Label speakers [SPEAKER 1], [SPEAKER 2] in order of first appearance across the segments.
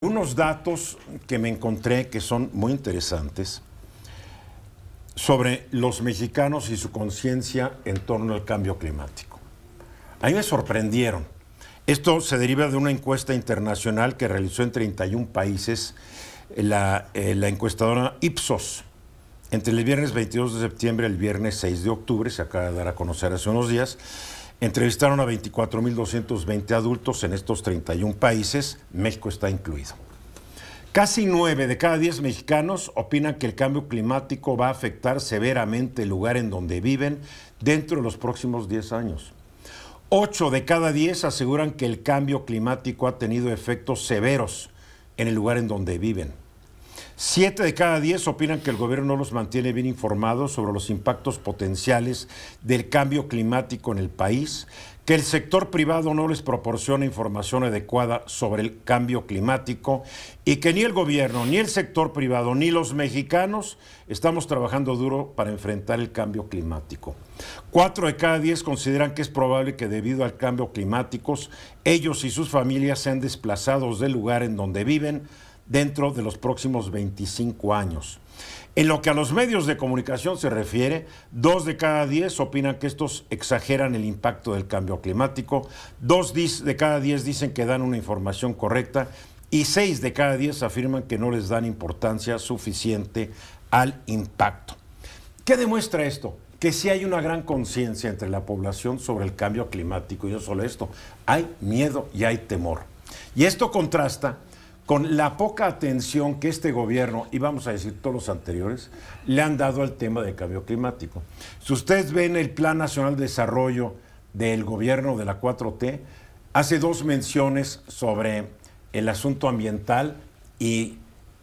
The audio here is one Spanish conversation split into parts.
[SPEAKER 1] Unos datos que me encontré que son muy interesantes sobre los mexicanos y su conciencia en torno al cambio climático. A mí me sorprendieron. Esto se deriva de una encuesta internacional que realizó en 31 países la, eh, la encuestadora Ipsos. Entre el viernes 22 de septiembre y el viernes 6 de octubre, se acaba de dar a conocer hace unos días, Entrevistaron a 24.220 adultos en estos 31 países, México está incluido. Casi 9 de cada 10 mexicanos opinan que el cambio climático va a afectar severamente el lugar en donde viven dentro de los próximos 10 años. 8 de cada 10 aseguran que el cambio climático ha tenido efectos severos en el lugar en donde viven. Siete de cada diez opinan que el gobierno no los mantiene bien informados sobre los impactos potenciales del cambio climático en el país, que el sector privado no les proporciona información adecuada sobre el cambio climático y que ni el gobierno, ni el sector privado, ni los mexicanos estamos trabajando duro para enfrentar el cambio climático. Cuatro de cada diez consideran que es probable que debido al cambio climático ellos y sus familias sean desplazados del lugar en donde viven dentro de los próximos 25 años. En lo que a los medios de comunicación se refiere, dos de cada diez opinan que estos exageran el impacto del cambio climático, dos de cada diez dicen que dan una información correcta y seis de cada diez afirman que no les dan importancia suficiente al impacto. ¿Qué demuestra esto? Que sí hay una gran conciencia entre la población sobre el cambio climático y no solo esto, hay miedo y hay temor. Y esto contrasta con la poca atención que este gobierno, y vamos a decir todos los anteriores, le han dado al tema del cambio climático. Si ustedes ven el Plan Nacional de Desarrollo del gobierno de la 4T, hace dos menciones sobre el asunto ambiental y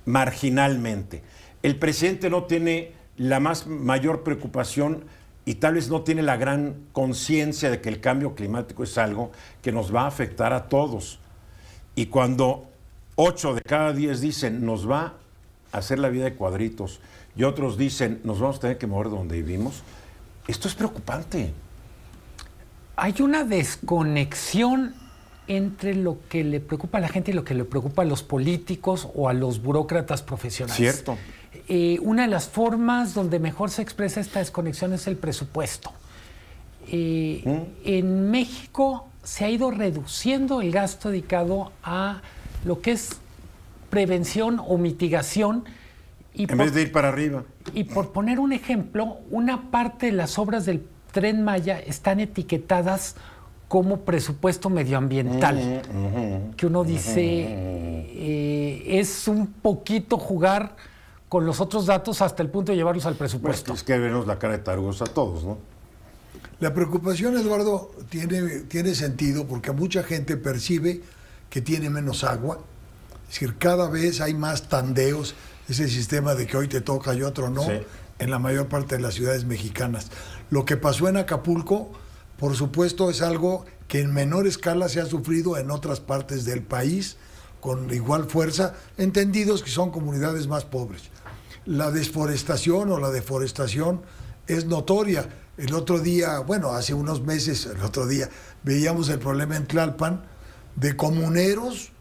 [SPEAKER 1] marginalmente. El presidente no tiene la más mayor preocupación y tal vez no tiene la gran conciencia de que el cambio climático es algo que nos va a afectar a todos. Y cuando Ocho de cada diez dicen, nos va a hacer la vida de cuadritos. Y otros dicen, nos vamos
[SPEAKER 2] a tener que mover donde vivimos. Esto es preocupante. Hay una desconexión entre lo que le preocupa a la gente y lo que le preocupa a los políticos o a los burócratas profesionales. Cierto. Eh, una de las formas donde mejor se expresa esta desconexión es el presupuesto. Eh, ¿Mm? En México se ha ido reduciendo el gasto dedicado a lo que es prevención o mitigación. Y en vez de ir para arriba. Y por poner un ejemplo, una parte de las obras del tren Maya están etiquetadas como presupuesto medioambiental, que uno dice eh, es un poquito jugar con los otros datos hasta el punto de llevarlos al presupuesto.
[SPEAKER 1] es que vernos la cara de tarugos a todos, ¿no?
[SPEAKER 2] La preocupación, Eduardo, tiene,
[SPEAKER 3] tiene sentido porque mucha gente percibe que tiene menos agua. Es decir, cada vez hay más tandeos, ese sistema de que hoy te toca y otro no, en la mayor parte de las ciudades mexicanas. Lo que pasó en Acapulco, por supuesto, es algo que en menor escala se ha sufrido en otras partes del país con igual fuerza, entendidos que son comunidades más pobres. La desforestación o la deforestación es notoria. El otro día, bueno, hace unos meses, el otro día, veíamos el problema en Tlalpan, de comuneros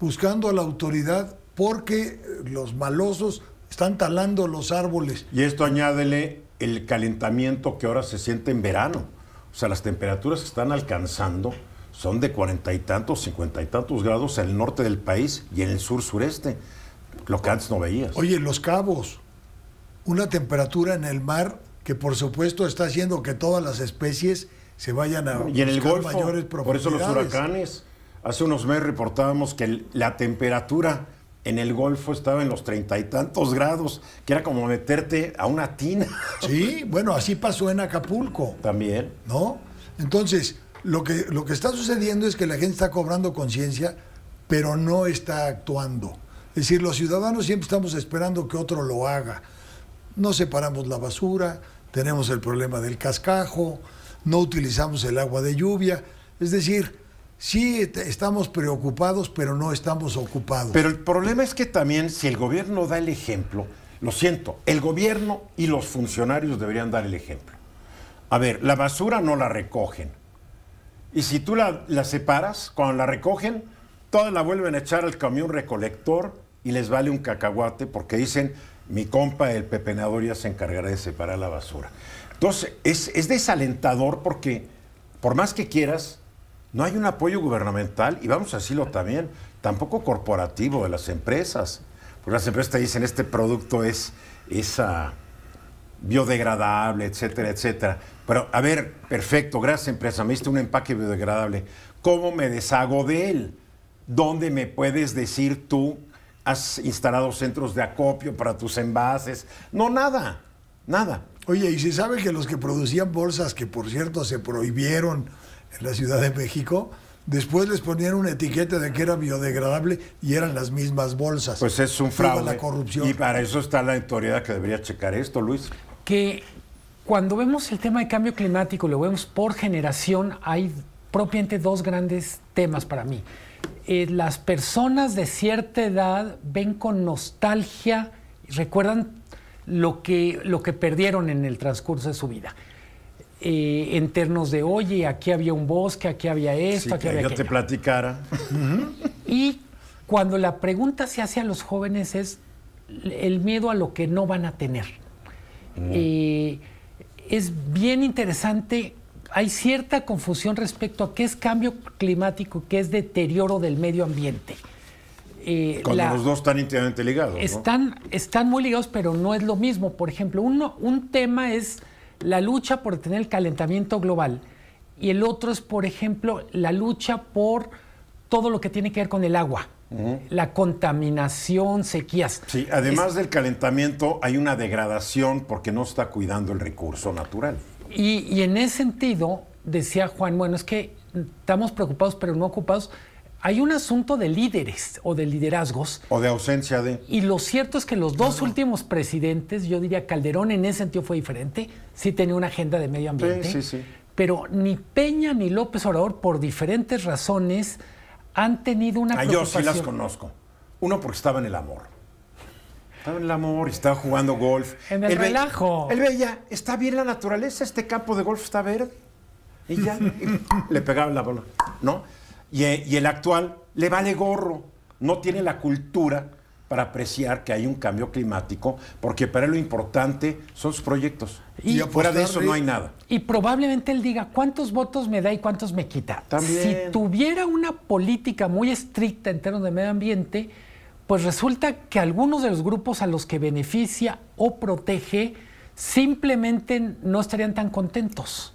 [SPEAKER 3] buscando a la autoridad
[SPEAKER 1] porque los malosos están talando los árboles. Y esto añádele el calentamiento que ahora se siente en verano. O sea, las temperaturas que están alcanzando son de cuarenta y tantos, cincuenta y tantos grados en el norte del país y en el sur sureste, lo que antes no veías.
[SPEAKER 3] Oye, Los Cabos, una temperatura en el mar que por supuesto está haciendo que todas las especies se vayan a... Y en el golfo, por eso los
[SPEAKER 1] huracanes Hace unos meses reportábamos que la temperatura en el Golfo estaba en los treinta y tantos grados, que era como meterte a una tina. Sí, bueno, así pasó en Acapulco. También. ¿No? Entonces, lo
[SPEAKER 3] que, lo que está sucediendo es que la gente está cobrando conciencia, pero no está actuando. Es decir, los ciudadanos siempre estamos esperando que otro lo haga. No separamos la basura, tenemos el problema del cascajo, no utilizamos el agua de lluvia. Es decir, sí estamos preocupados, pero no estamos ocupados. Pero el
[SPEAKER 1] problema es que también si el gobierno da el ejemplo, lo siento, el gobierno y los funcionarios deberían dar el ejemplo. A ver, la basura no la recogen. Y si tú la, separas, cuando la recogen, todas la vuelven a echar al camión recolector y les vale un cacahuate porque dicen, mi compa el pepenador ya se encargará de separar la basura. Entonces, es desalentador porque por más que quieras, no hay un apoyo gubernamental, y vamos a decirlo también, tampoco corporativo de las empresas. Porque las empresas te dicen, este producto es esa ah, biodegradable, etcétera, etcétera. Pero, a ver, perfecto, gracias empresa, me diste un empaque biodegradable. ¿Cómo me deshago de él? ¿Dónde me puedes decir tú? ¿Has instalado centros de acopio para tus envases? No, nada, nada. Oye, y se sabe que los que producían bolsas, que por cierto se prohibieron en la Ciudad
[SPEAKER 3] de México, Después les ponían una etiqueta de que era biodegradable y eran las mismas
[SPEAKER 1] bolsas. Pues es un fraude. La corrupción. Y para eso está la autoridad que debería checar esto, Luis.
[SPEAKER 2] Que cuando vemos el tema de cambio climático, lo vemos por generación, hay propiamente dos grandes temas para mí. Eh, las personas de cierta edad ven con nostalgia, recuerdan lo que, lo que perdieron en el transcurso de su vida. Eh, en términos de, oye, aquí había un bosque, aquí había esto, aquí que Yo te
[SPEAKER 1] platicara.
[SPEAKER 2] y cuando la pregunta se hace a los jóvenes es el miedo a lo que no van a tener. Mm. Eh, es bien interesante hay cierta confusión respecto a qué es cambio climático, qué es deterioro del medio ambiente. Eh, cuando los dos
[SPEAKER 1] están íntimamente ligados. Están,
[SPEAKER 2] están muy ligados, pero no es lo mismo. Por ejemplo, uno, un tema es la lucha por tener el calentamiento global y el otro es, por ejemplo, la lucha por todo lo que tiene que ver con el agua. La contaminación, sequías. Sí, además
[SPEAKER 1] del calentamiento hay una degradación porque no está cuidando el recurso natural.
[SPEAKER 2] Y, y en ese sentido, decía Juan, bueno, es que estamos preocupados pero no ocupados hay un asunto de líderes o de liderazgos.
[SPEAKER 1] O de ausencia de.
[SPEAKER 2] Y lo cierto es que los dos últimos presidentes, yo diría Calderón en ese sentido fue diferente, sí tenía una agenda de medio ambiente. Sí, sí, sí. Pero ni Peña ni López Obrador, por diferentes razones, han tenido una. Ah, yo sí las conozco. Uno
[SPEAKER 1] porque estaba en el amor. Estaba en el amor y estaba jugando golf. En el relajo. él veía, está bien la naturaleza, este campo de golf está verde. Y ya le pegaba la bola. ¿No? Eh, y, el actual le vale gorro, no tiene la cultura para apreciar que hay un cambio climático, porque para él lo importante son sus proyectos. Y, fuera de eso no hay nada.
[SPEAKER 2] Y probablemente él diga cuántos votos me da y cuántos me quita. Si tuviera una política muy estricta en términos de medio ambiente, pues resulta que algunos de los grupos a los que beneficia o protege simplemente no estarían tan contentos.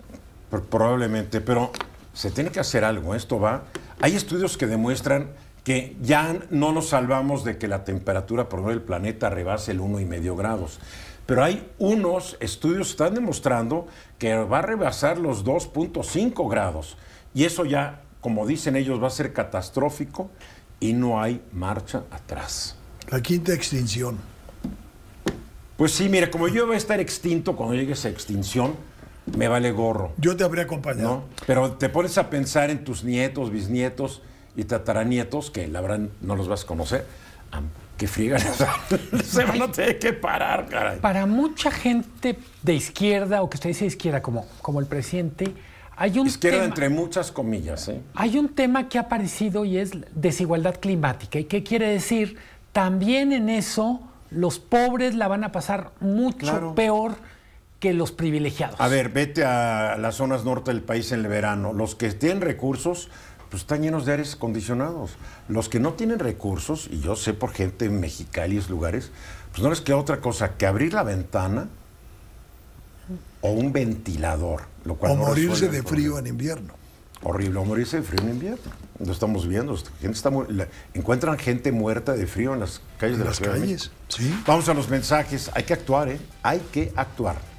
[SPEAKER 1] probablemente, pero se tiene que hacer algo. Esto va hay estudios que demuestran que ya no nos salvamos de que la temperatura promedio del planeta rebase el 1,5 grados. Pero hay unos estudios que están demostrando que va a rebasar los 2.5 grados. Y eso ya, como dicen ellos, va a ser catastrófico y no hay marcha atrás.
[SPEAKER 3] La quinta extinción.
[SPEAKER 1] Pues sí, mira, como yo voy a estar extinto cuando llegue esa extinción, me vale gorro. Yo te habría acompañado. Pero te pones a pensar en tus nietos, bisnietos y tataranietos, que la verdad no los vas a conocer. Que friegan, se van a que parar, caray.
[SPEAKER 2] Para mucha gente de izquierda, o que usted dice izquierda, como, como el presidente, hay un Izquierda tema, entre muchas comillas. ¿eh? Hay un tema que ha aparecido y es desigualdad climática. ¿Y qué quiere decir? También en eso los pobres la van a pasar mucho peor que los privilegiados. A
[SPEAKER 1] ver, vete a las zonas norte del país en el verano. Los que tienen recursos, pues están llenos de aires acondicionados. Los que no tienen recursos, y yo sé por gente en Mexicali lugares, pues no les queda otra cosa que abrir la ventana o un ventilador. o morirse de frío en invierno. Horrible, o morirse de frío en invierno. Lo estamos viendo. encuentran gente muerta de frío en las calles de las calles, sí. Vamos a los mensajes. Hay que actuar, ¿eh? Hay que actuar.